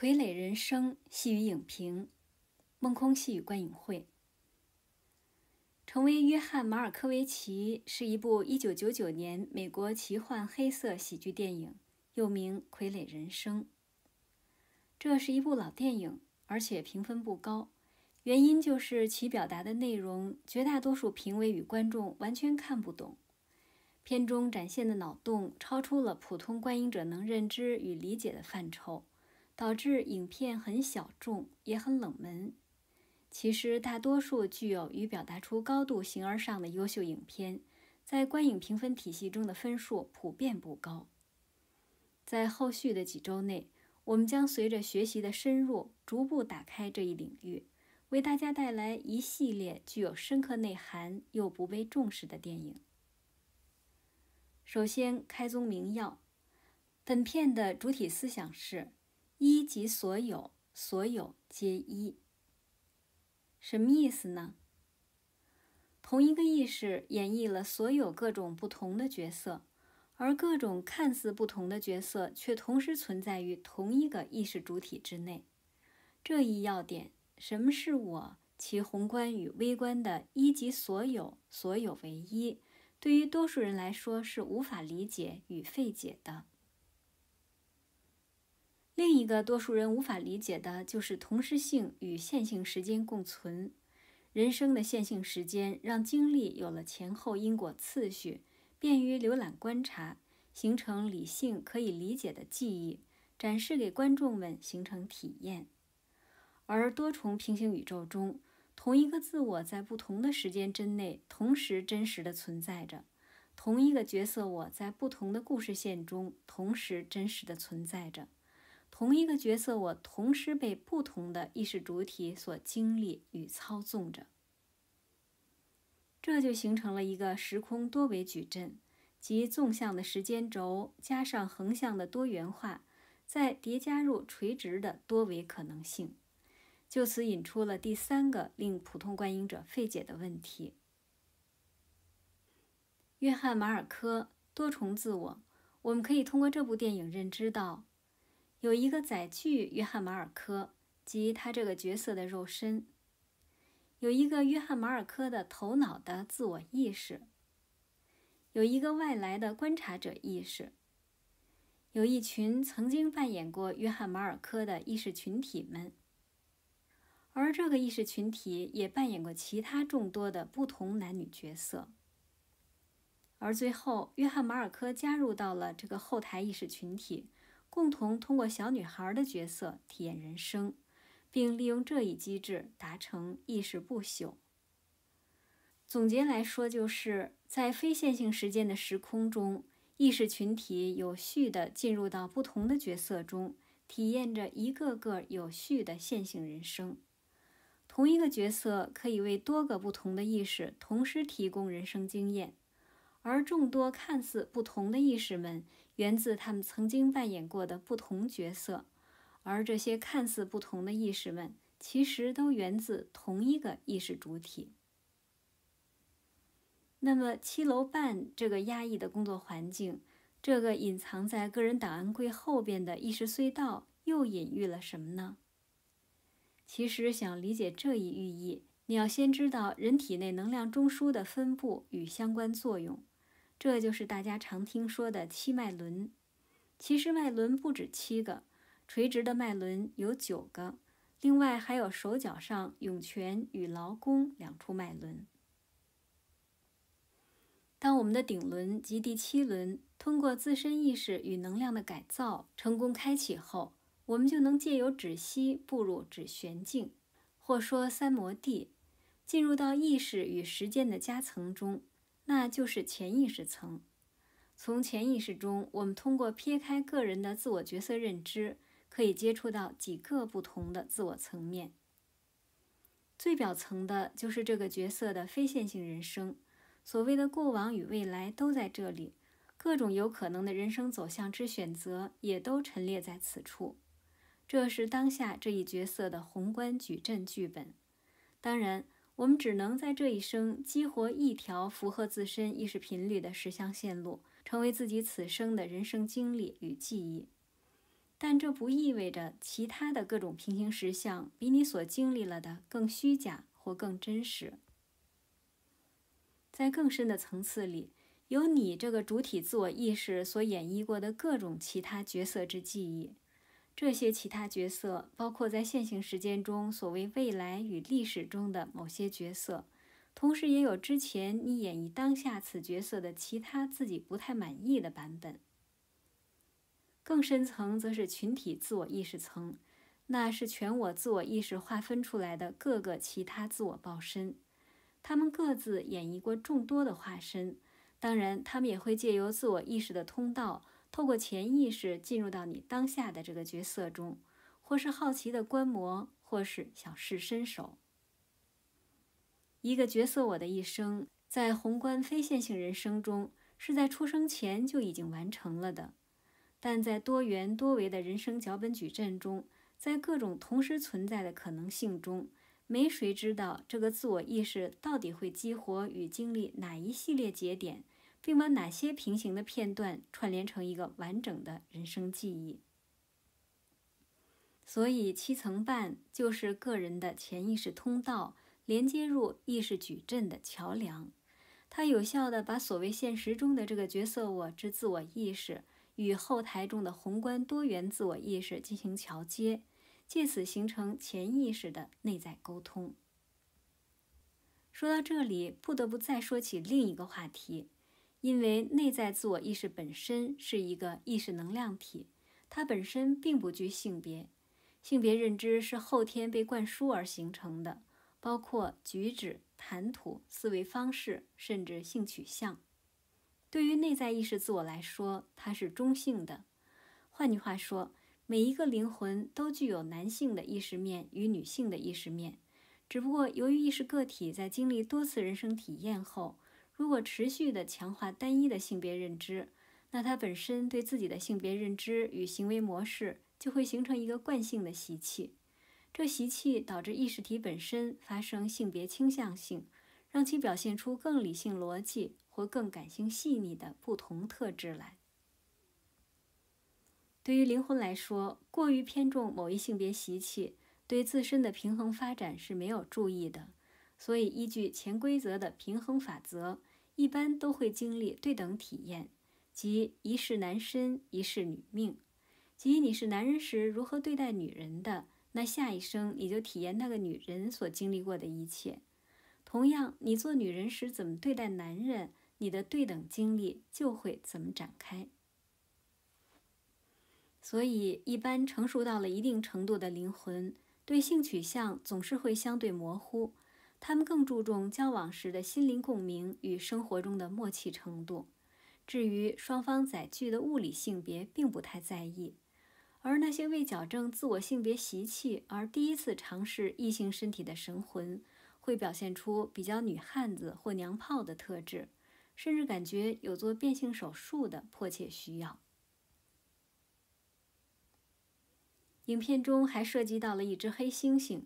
《傀儡人生》细雨影评，梦空细与观影会。成为约翰·马尔科维奇是一部1999年美国奇幻黑色喜剧电影，又名《傀儡人生》。这是一部老电影，而且评分不高，原因就是其表达的内容，绝大多数评委与观众完全看不懂。片中展现的脑洞超出了普通观影者能认知与理解的范畴。导致影片很小众也很冷门。其实，大多数具有与表达出高度形而上的优秀影片，在观影评分体系中的分数普遍不高。在后续的几周内，我们将随着学习的深入，逐步打开这一领域，为大家带来一系列具有深刻内涵又不被重视的电影。首先开宗明要，本片的主体思想是。一即所有，所有皆一。什么意思呢？同一个意识演绎了所有各种不同的角色，而各种看似不同的角色却同时存在于同一个意识主体之内。这一要点，什么是我？其宏观与微观的一即所有，所有为一，对于多数人来说是无法理解与费解的。一个多数人无法理解的就是同时性与线性时间共存。人生的线性时间让经历有了前后因果次序，便于浏览观察，形成理性可以理解的记忆，展示给观众们形成体验。而多重平行宇宙中，同一个自我在不同的时间帧内同时真实地存在着；同一个角色我在不同的故事线中同时真实地存在着。同一个角色，我同时被不同的意识主体所经历与操纵着，这就形成了一个时空多维矩阵，即纵向的时间轴加上横向的多元化，再叠加入垂直的多维可能性，就此引出了第三个令普通观影者费解的问题：约翰·马尔科多重自我。我们可以通过这部电影认知到。有一个载具约翰·马尔科及他这个角色的肉身，有一个约翰·马尔科的头脑的自我意识，有一个外来的观察者意识，有一群曾经扮演过约翰·马尔科的意识群体们，而这个意识群体也扮演过其他众多的不同男女角色，而最后，约翰·马尔科加入到了这个后台意识群体。共同通过小女孩的角色体验人生，并利用这一机制达成意识不朽。总结来说，就是在非线性时间的时空中，意识群体有序的进入到不同的角色中，体验着一个个有序的线性人生。同一个角色可以为多个不同的意识同时提供人生经验。而众多看似不同的意识们，源自他们曾经扮演过的不同角色，而这些看似不同的意识们，其实都源自同一个意识主体。那么七楼半这个压抑的工作环境，这个隐藏在个人档案柜后边的意识隧道，又隐喻了什么呢？其实想理解这一寓意，你要先知道人体内能量中枢的分布与相关作用。这就是大家常听说的七脉轮。其实脉轮不止七个，垂直的脉轮有九个，另外还有手脚上涌泉与劳宫两处脉轮。当我们的顶轮及第七轮通过自身意识与能量的改造成功开启后，我们就能借由止息步入止旋境，或说三摩地，进入到意识与时间的夹层中。那就是潜意识层。从潜意识中，我们通过撇开个人的自我角色认知，可以接触到几个不同的自我层面。最表层的就是这个角色的非线性人生，所谓的过往与未来都在这里，各种有可能的人生走向之选择也都陈列在此处。这是当下这一角色的宏观矩阵剧本。当然。我们只能在这一生激活一条符合自身意识频率的实相线路，成为自己此生的人生经历与记忆。但这不意味着其他的各种平行实相比你所经历了的更虚假或更真实。在更深的层次里，有你这个主体自我意识所演绎过的各种其他角色之记忆。这些其他角色，包括在现行时间中所谓未来与历史中的某些角色，同时也有之前你演绎当下此角色的其他自己不太满意的版本。更深层则是群体自我意识层，那是全我自我意识划分出来的各个其他自我报身，他们各自演绎过众多的化身，当然他们也会借由自我意识的通道。透过潜意识进入到你当下的这个角色中，或是好奇的观摩，或是想试身手。一个角色，我的一生，在宏观非线性人生中，是在出生前就已经完成了的；，但在多元多维的人生脚本矩阵中，在各种同时存在的可能性中，没谁知道这个自我意识到底会激活与经历哪一系列节点。并把哪些平行的片段串联成一个完整的人生记忆。所以，七层半就是个人的潜意识通道连接入意识矩阵的桥梁，它有效地把所谓现实中的这个角色我之自我意识与后台中的宏观多元自我意识进行桥接，借此形成潜意识的内在沟通。说到这里，不得不再说起另一个话题。因为内在自我意识本身是一个意识能量体，它本身并不具性别。性别认知是后天被灌输而形成的，包括举止、谈吐、思维方式，甚至性取向。对于内在意识自我来说，它是中性的。换句话说，每一个灵魂都具有男性的意识面与女性的意识面，只不过由于意识个体在经历多次人生体验后。如果持续的强化单一的性别认知，那他本身对自己的性别认知与行为模式就会形成一个惯性的习气，这习气导致意识体本身发生性别倾向性，让其表现出更理性逻辑或更感性细腻的不同特质来。对于灵魂来说，过于偏重某一性别习气对自身的平衡发展是没有注意的，所以依据潜规则的平衡法则。一般都会经历对等体验，即一世男身一世女命，即你是男人时如何对待女人的，那下一生你就体验那个女人所经历过的一切。同样，你做女人时怎么对待男人，你的对等经历就会怎么展开。所以，一般成熟到了一定程度的灵魂，对性取向总是会相对模糊。他们更注重交往时的心灵共鸣与生活中的默契程度，至于双方载具的物理性别，并不太在意。而那些为矫正自我性别习气而第一次尝试异性身体的神魂，会表现出比较女汉子或娘炮的特质，甚至感觉有做变性手术的迫切需要。影片中还涉及到了一只黑猩猩。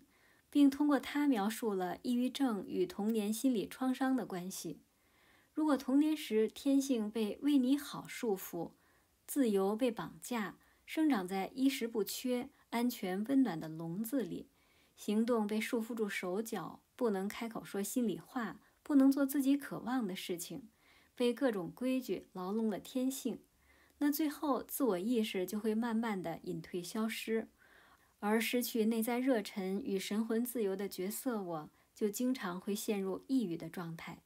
并通过他描述了抑郁症与童年心理创伤的关系。如果童年时天性被为你好束缚，自由被绑架，生长在衣食不缺、安全温暖的笼子里，行动被束缚住手脚，不能开口说心里话，不能做自己渴望的事情，被各种规矩牢笼了天性，那最后自我意识就会慢慢的隐退消失。而失去内在热忱与神魂自由的角色，我就经常会陷入抑郁的状态。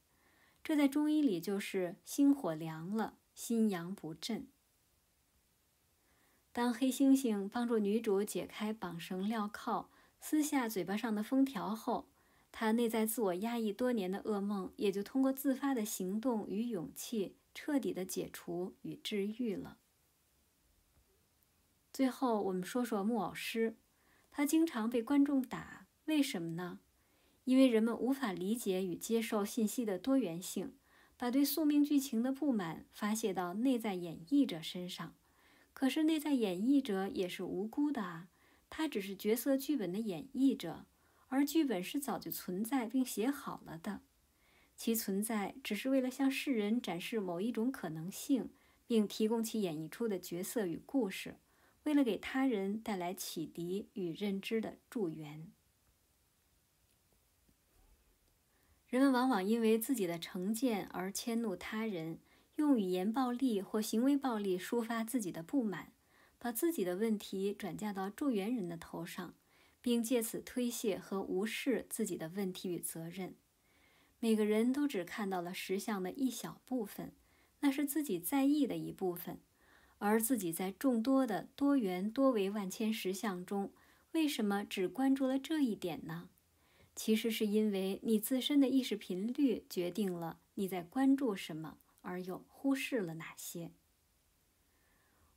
这在中医里就是心火凉了，心阳不振。当黑猩猩帮助女主解开绑绳镣铐，撕下嘴巴上的封条后，她内在自我压抑多年的噩梦也就通过自发的行动与勇气彻底的解除与治愈了。最后，我们说说木偶师。他经常被观众打，为什么呢？因为人们无法理解与接受信息的多元性，把对宿命剧情的不满发泄到内在演绎者身上。可是内在演绎者也是无辜的啊，他只是角色剧本的演绎者，而剧本是早就存在并写好了的，其存在只是为了向世人展示某一种可能性，并提供其演绎出的角色与故事。为了给他人带来启迪与认知的助缘，人们往往因为自己的成见而迁怒他人，用语言暴力或行为暴力抒发自己的不满，把自己的问题转嫁到助缘人的头上，并借此推卸和无视自己的问题与责任。每个人都只看到了实相的一小部分，那是自己在意的一部分。而自己在众多的多元多维万千实相中，为什么只关注了这一点呢？其实是因为你自身的意识频率决定了你在关注什么，而又忽视了哪些。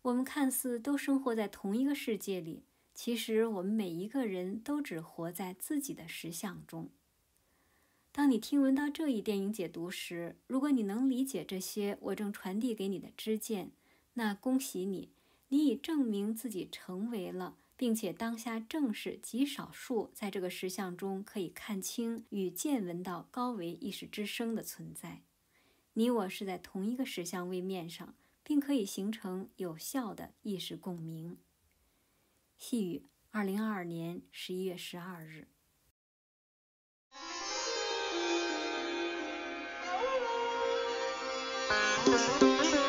我们看似都生活在同一个世界里，其实我们每一个人都只活在自己的实相中。当你听闻到这一电影解读时，如果你能理解这些我正传递给你的知见。那恭喜你，你已证明自己成为了，并且当下正是极少数在这个实相中可以看清与见闻到高维意识之声的存在。你我是在同一个实相位面上，并可以形成有效的意识共鸣。细雨，二零二二年十一月十二日。